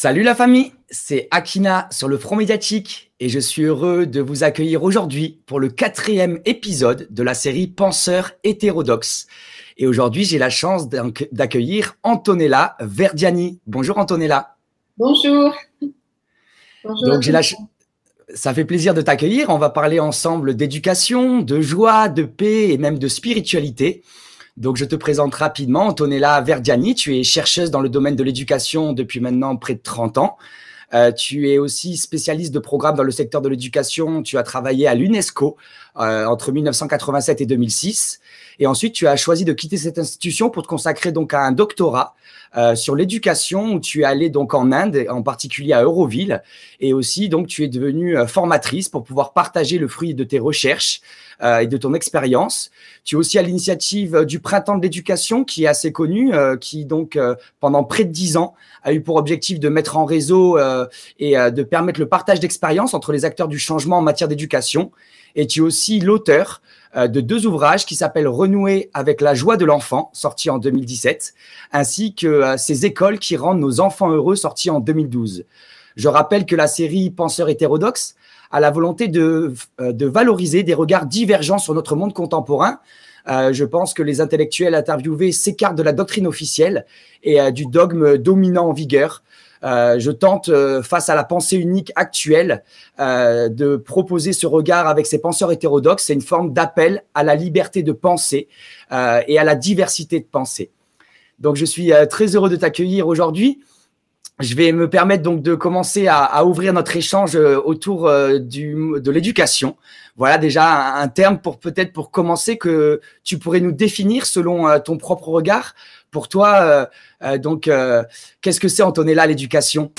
Salut la famille, c'est Akina sur le Front Médiatique et je suis heureux de vous accueillir aujourd'hui pour le quatrième épisode de la série Penseurs hétérodoxes. Et aujourd'hui, j'ai la chance d'accueillir Antonella Verdiani. Bonjour Antonella. Bonjour. Donc j'ai ça fait plaisir de t'accueillir. On va parler ensemble d'éducation, de joie, de paix et même de spiritualité. Donc, je te présente rapidement Antonella Verdiani. Tu es chercheuse dans le domaine de l'éducation depuis maintenant près de 30 ans. Euh, tu es aussi spécialiste de programme dans le secteur de l'éducation. Tu as travaillé à l'UNESCO euh, entre 1987 et 2006. Et ensuite, tu as choisi de quitter cette institution pour te consacrer donc à un doctorat euh, sur l'éducation où tu es allé donc en Inde, en particulier à Euroville. Et aussi, donc, tu es devenue euh, formatrice pour pouvoir partager le fruit de tes recherches et de ton expérience. Tu es aussi à l'initiative du Printemps de l'éducation qui est assez connu, qui donc, pendant près de dix ans, a eu pour objectif de mettre en réseau et de permettre le partage d'expérience entre les acteurs du changement en matière d'éducation. Et tu es aussi l'auteur euh, de deux ouvrages qui s'appellent Renouer avec la joie de l'enfant, sorti en 2017, ainsi que euh, Ces écoles qui rendent nos enfants heureux, sorti en 2012. Je rappelle que la série Penseurs hétérodoxes a la volonté de euh, valoriser des regards divergents sur notre monde contemporain euh, je pense que les intellectuels interviewés s'écartent de la doctrine officielle et euh, du dogme dominant en vigueur. Euh, je tente, face à la pensée unique actuelle, de proposer ce regard avec ces penseurs hétérodoxes. C'est une forme d'appel à la liberté de penser et à la diversité de pensée. Donc, je suis très heureux de t'accueillir aujourd'hui je vais me permettre donc de commencer à, ouvrir notre échange euh, autour euh, du, de l'éducation. Voilà déjà un, terme pour peut-être pour commencer que tu pourrais nous définir selon euh, ton propre regard. Pour toi, donc, qu'est-ce que c'est Antonella l'éducation